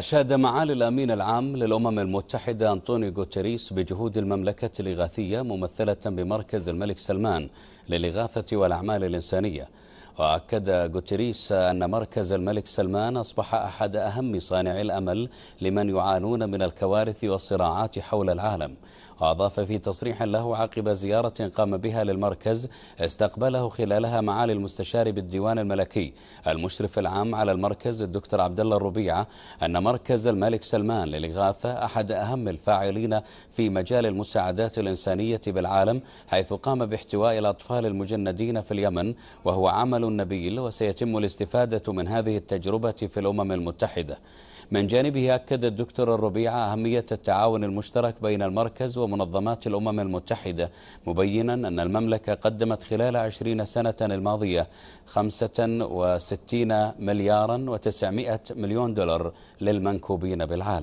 أشاد معالي الأمين العام للأمم المتحدة أنطونيو غوتيريس بجهود المملكة الإغاثية ممثلة بمركز الملك سلمان للإغاثة والأعمال الإنسانية وأكد غوتيريس أن مركز الملك سلمان أصبح أحد أهم صانعي الأمل لمن يعانون من الكوارث والصراعات حول العالم وأضاف في تصريح له عقب زيارة قام بها للمركز استقبله خلالها معالي المستشار بالديوان الملكي المشرف العام على المركز الدكتور عبد الله الربيعة أن مركز الملك سلمان للإغاثة أحد أهم الفاعلين في مجال المساعدات الإنسانية بالعالم حيث قام باحتواء الأطفال المجندين في اليمن وهو عمل عمل نبيل وسيتم الاستفادة من هذه التجربة في الأمم المتحدة من جانبه أكد الدكتور الربيع أهمية التعاون المشترك بين المركز ومنظمات الأمم المتحدة مبينا أن المملكة قدمت خلال عشرين سنة الماضية خمسة وستين مليارا وتسعمائة مليون دولار للمنكوبين بالعالم